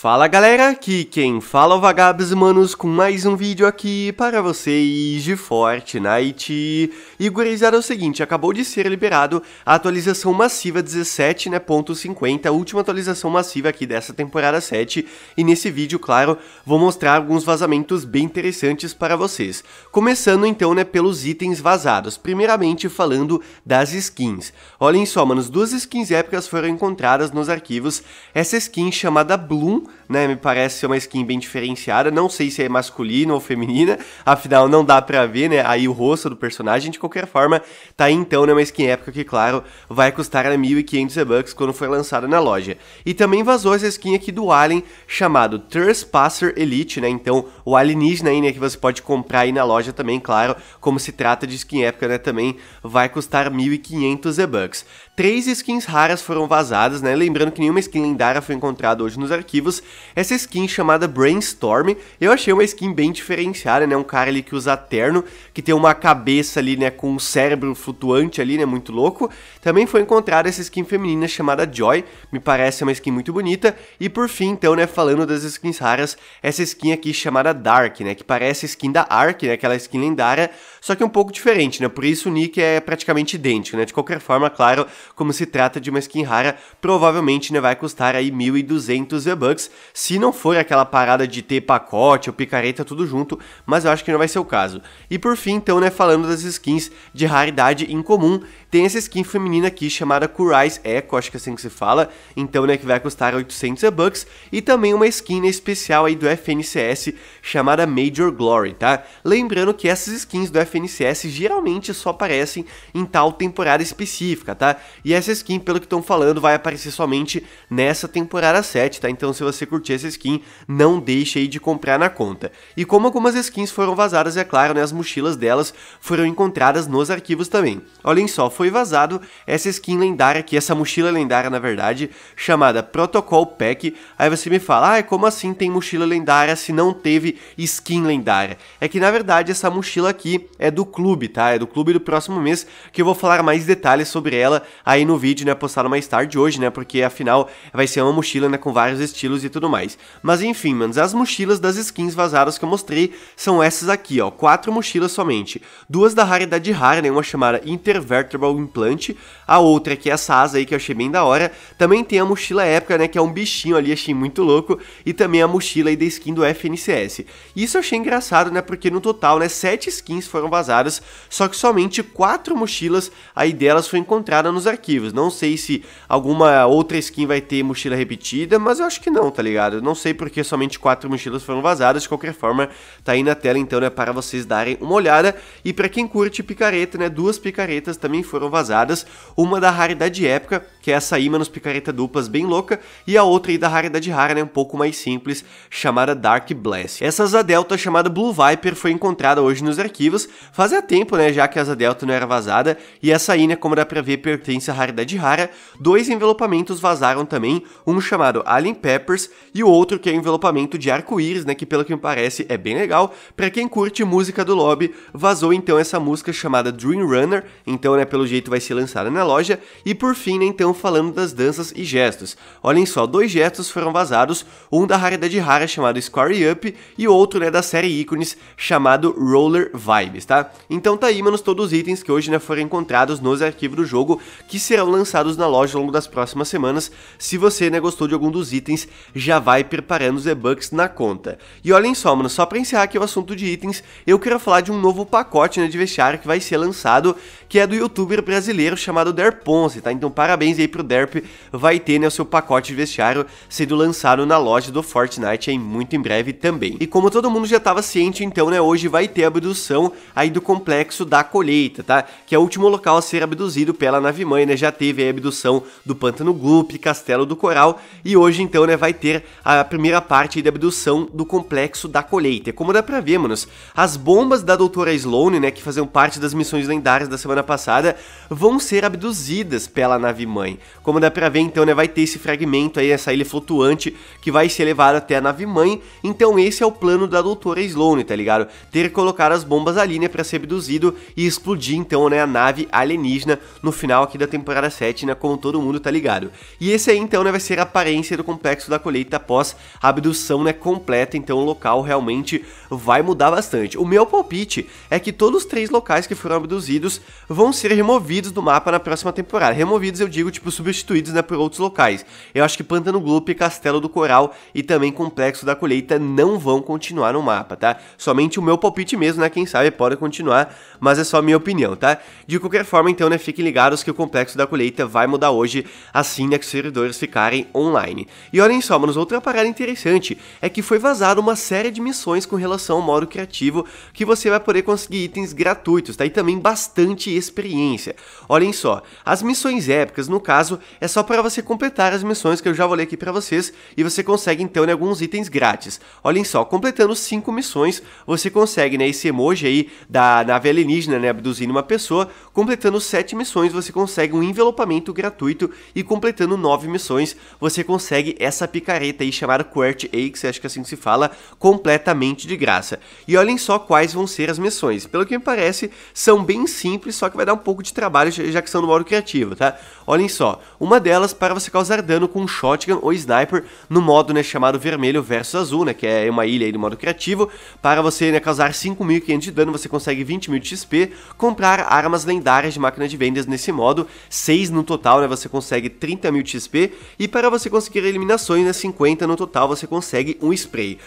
Fala galera, aqui quem fala é o Vagabes Manos com mais um vídeo aqui para vocês de Fortnite. E gurizada é o seguinte, acabou de ser liberado a atualização massiva 17.50, né, a última atualização massiva aqui dessa temporada 7. E nesse vídeo, claro, vou mostrar alguns vazamentos bem interessantes para vocês. Começando então, né, pelos itens vazados. Primeiramente falando das skins. Olhem só, manos, duas skins épicas foram encontradas nos arquivos. Essa skin chamada Bloom né? Me parece ser uma skin bem diferenciada. Não sei se é masculina ou feminina, afinal não dá pra ver, né? Aí o rosto do personagem. De qualquer forma, tá aí então, né? Uma skin épica que, claro, vai custar 1.500 né, bucks quando for lançada na loja. E também vazou essa skin aqui do Alien, chamado Trespasser Elite, né? Então, o alienígena aí, né? Que você pode comprar aí na loja também, claro. Como se trata de skin épica, né? Também vai custar 1.500 bucks. Três skins raras foram vazadas, né? Lembrando que nenhuma skin lendária foi encontrada hoje nos arquivos, essa skin chamada Brainstorm. Eu achei uma skin bem diferenciada, né? Um cara ali que usa terno, que tem uma cabeça ali, né? Com um cérebro flutuante ali, né? Muito louco. Também foi encontrada essa skin feminina chamada Joy. Me parece uma skin muito bonita. E por fim, então, né? Falando das skins raras, essa skin aqui chamada Dark, né? Que parece skin da Ark, né? Aquela skin lendária, só que um pouco diferente, né? Por isso o nick é praticamente idêntico, né? De qualquer forma, claro, como se trata de uma skin rara, provavelmente né, vai custar aí 1.200 V-Bucks, se não for aquela parada de ter pacote ou picareta tudo junto, mas eu acho que não vai ser o caso. E por fim, então, né, falando das skins de raridade incomum, tem essa skin feminina aqui chamada Kurais Echo, acho que é assim que se fala, então, né, que vai custar 800 bucks, e também uma skin né, especial aí do FNCS chamada Major Glory, tá? Lembrando que essas skins do FNCS geralmente só aparecem em tal temporada específica, tá? E essa skin, pelo que estão falando, vai aparecer somente nessa temporada 7, tá? Então, se você você curtir essa skin, não deixe aí de comprar na conta. E como algumas skins foram vazadas, é claro, né, as mochilas delas foram encontradas nos arquivos também. Olhem só, foi vazado essa skin lendária aqui, essa mochila lendária na verdade, chamada Protocol Pack. Aí você me fala, ah, como assim tem mochila lendária se não teve skin lendária? É que na verdade essa mochila aqui é do clube, tá? É do clube do próximo mês, que eu vou falar mais detalhes sobre ela aí no vídeo, né, postado mais tarde hoje, né, porque afinal vai ser uma mochila, né, com vários estilos e tudo mais. Mas enfim, manos, as mochilas das skins vazadas que eu mostrei são essas aqui, ó. Quatro mochilas somente. Duas da raridade rara, né? Uma chamada Intervertebral Implant. A outra, que é essa asa aí que eu achei bem da hora. Também tem a mochila épica, né? Que é um bichinho ali, achei muito louco. E também a mochila aí da skin do FNCS. Isso eu achei engraçado, né? Porque no total, né? Sete skins foram vazadas. Só que somente quatro mochilas aí delas foi encontrada nos arquivos. Não sei se alguma outra skin vai ter mochila repetida, mas eu acho que não não, tá ligado? Eu não sei porque somente quatro mochilas foram vazadas, de qualquer forma, tá aí na tela então, né, para vocês darem uma olhada. E para quem curte picareta, né, duas picaretas também foram vazadas, uma da raridade épica, que é essa Imanus picareta duplas bem louca, e a outra aí da raridade rara, né, um pouco mais simples, chamada Dark Bless. Essa asa delta chamada Blue Viper foi encontrada hoje nos arquivos, fazia tempo, né, já que a asa delta não era vazada, e essa aí, né, como dá pra ver, pertence à raridade rara. Dois envelopamentos vazaram também, um chamado Alien Pepper e o outro que é o envelopamento de arco-íris, né, que pelo que me parece é bem legal. Para quem curte música do lobby, vazou então essa música chamada Dream Runner, então né, pelo jeito vai ser lançada na loja, e por fim, né, então falando das danças e gestos. Olhem só, dois gestos foram vazados, um da raridade rara chamado Square Up e outro, né, da série ícones chamado Roller Vibes, tá? Então tá aí, manos, todos os itens que hoje, né, foram encontrados nos arquivos do jogo que serão lançados na loja ao longo das próximas semanas. Se você, né, gostou de algum dos itens, já vai preparando os e-bucks na conta. E olhem só, mano, só para encerrar aqui o assunto de itens, eu quero falar de um novo pacote né, de vestiário que vai ser lançado, que é do youtuber brasileiro chamado Derponce, tá? Então parabéns aí pro Derp, vai ter né, o seu pacote de vestiário sendo lançado na loja do Fortnite aí muito em breve também. E como todo mundo já estava ciente, então, né, hoje vai ter a abdução aí do complexo da colheita, tá? Que é o último local a ser abduzido pela nave mãe, né? Já teve a abdução do Pântano Gloop, Castelo do Coral, e hoje então, né, vai ter a primeira parte de abdução do complexo da colheita. Como dá pra ver, manos, as bombas da doutora Sloane, né, que faziam parte das missões lendárias da semana passada, vão ser abduzidas pela nave-mãe. Como dá pra ver, então, né, vai ter esse fragmento aí, essa ilha flutuante que vai ser levada até a nave-mãe. Então esse é o plano da doutora Sloane, tá ligado? Ter colocado as bombas ali, né, pra ser abduzido e explodir, então, né, a nave alienígena no final aqui da temporada 7, né, como todo mundo tá ligado. E esse aí, então, né, vai ser a aparência do complexo da colheita após a abdução né, completa, então o local realmente vai mudar bastante. O meu palpite é que todos os três locais que foram abduzidos vão ser removidos do mapa na próxima temporada. Removidos, eu digo, tipo, substituídos né, por outros locais. Eu acho que Pantano Gloop, Castelo do Coral e também Complexo da Colheita não vão continuar no mapa, tá? Somente o meu palpite mesmo, né? Quem sabe pode continuar, mas é só a minha opinião, tá? De qualquer forma, então, né, fiquem ligados que o Complexo da Colheita vai mudar hoje, assim, né, que os servidores ficarem online. E olhem só, só, mas outra é parada interessante é que foi vazada uma série de missões com relação ao modo criativo que você vai poder conseguir itens gratuitos, tá? E também bastante experiência. Olhem só, as missões épicas, no caso, é só para você completar as missões que eu já vou ler aqui para vocês e você consegue então né, alguns itens grátis. Olhem só, completando 5 missões, você consegue né, esse emoji aí da nave alienígena, né, abduzindo uma pessoa, completando 7 missões você consegue um envelopamento gratuito e completando 9 missões você consegue essa pica picareta aí chamada Quirt Aix, acho que é assim se fala, completamente de graça. E olhem só quais vão ser as missões. Pelo que me parece, são bem simples, só que vai dar um pouco de trabalho, já que são no modo criativo, tá? Olhem só, uma delas para você causar dano com shotgun ou sniper no modo né, chamado vermelho versus azul, né, que é uma ilha aí no modo criativo, para você né, causar 5.500 de dano, você consegue 20.000 de XP, comprar armas lendárias de máquina de vendas nesse modo, 6 no total, né, você consegue 30.000 de XP, e para você conseguir eliminações, né, 50 no total você consegue um spray.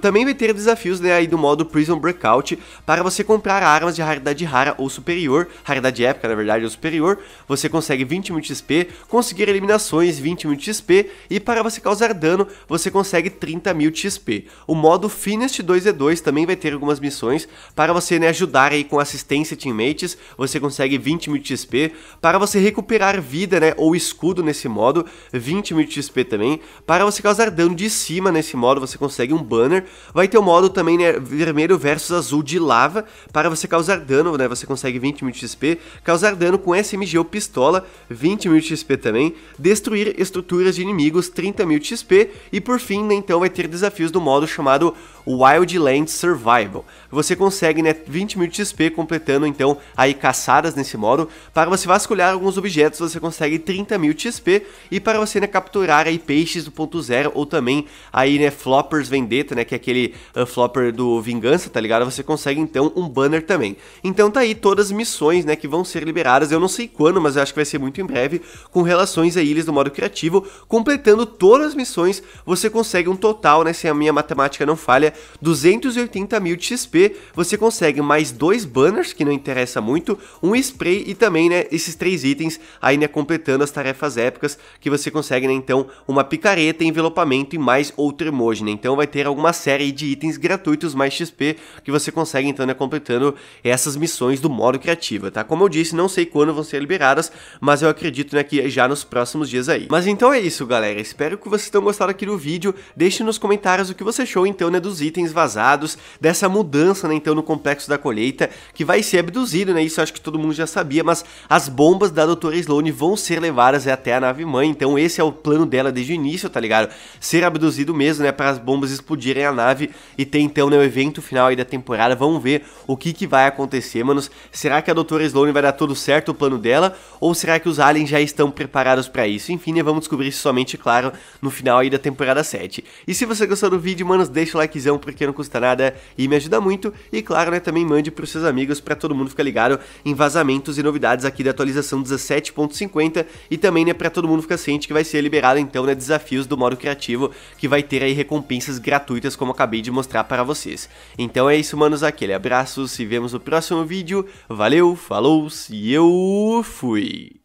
Também vai ter desafios né, aí do modo Prison Breakout para você comprar armas de raridade rara ou superior, raridade épica na verdade ou superior, você consegue 20 mil XP, conseguir eliminações 20 mil XP e para você causar dano você consegue 30 mil XP. O modo Finest 2E2 também vai ter algumas missões para você né, ajudar aí com assistência teammates, você consegue 20 mil XP, para você recuperar vida né, ou escudo nesse modo, 20 mil XP também, para você causar dano de cima nesse modo, você consegue um banner. Vai ter o um modo também né, vermelho versus azul de lava, para você causar dano, né, você consegue 20 mil XP, causar dano com SMG ou pistola, 20 mil XP também, destruir estruturas de inimigos, 30 mil XP, e por fim, né, então, vai ter desafios do modo chamado Wildlands Survival. Você consegue né, 20 mil de XP completando então aí caçadas nesse modo. Para você vasculhar alguns objetos você consegue 30 mil de XP e para você né, capturar aí peixes do ponto zero ou também aí né floppers vendetta né que é aquele uh, flopper do vingança tá ligado? Você consegue então um banner também. Então tá aí todas as missões né que vão ser liberadas. Eu não sei quando mas eu acho que vai ser muito em breve com relações a ilhas do modo criativo. Completando todas as missões você consegue um total né se a minha matemática não falha 280 mil de XP, você consegue mais dois banners, que não interessa muito, um spray e também, né, esses três itens aí, né, completando as tarefas épicas, que você consegue, né, então, uma picareta, envelopamento e mais outro emoji, né, então vai ter alguma série de itens gratuitos mais XP que você consegue, então, né, completando essas missões do modo criativa, tá? Como eu disse, não sei quando vão ser liberadas, mas eu acredito, né, que já nos próximos dias aí. Mas então é isso, galera, espero que vocês tenham gostado aqui do vídeo, deixe nos comentários o que você achou, então, né, dos itens itens vazados, dessa mudança, né, então, no complexo da colheita, que vai ser abduzido, né, isso acho que todo mundo já sabia, mas as bombas da Doutora Sloane vão ser levadas né, até a nave-mãe, então esse é o plano dela desde o início, tá ligado? Ser abduzido mesmo, né, para as bombas explodirem a nave e ter, então, né, o evento final aí da temporada, vamos ver o que que vai acontecer, manos. Será que a Doutora Sloane vai dar tudo certo o plano dela, ou será que os aliens já estão preparados para isso? Enfim, né, vamos descobrir isso somente, claro, no final aí da temporada 7. E se você gostou do vídeo, manos, deixa o likezão inscrição, porque não custa nada e me ajuda muito. E claro, né, também mande para os seus amigos para todo mundo ficar ligado em vazamentos e novidades aqui da atualização 17.50 e também né, para todo mundo ficar ciente que vai ser liberado então né, desafios do modo criativo que vai ter aí recompensas gratuitas como acabei de mostrar para vocês. Então é isso, manos, aquele abraço, se vemos no próximo vídeo. Valeu, falou e eu fui!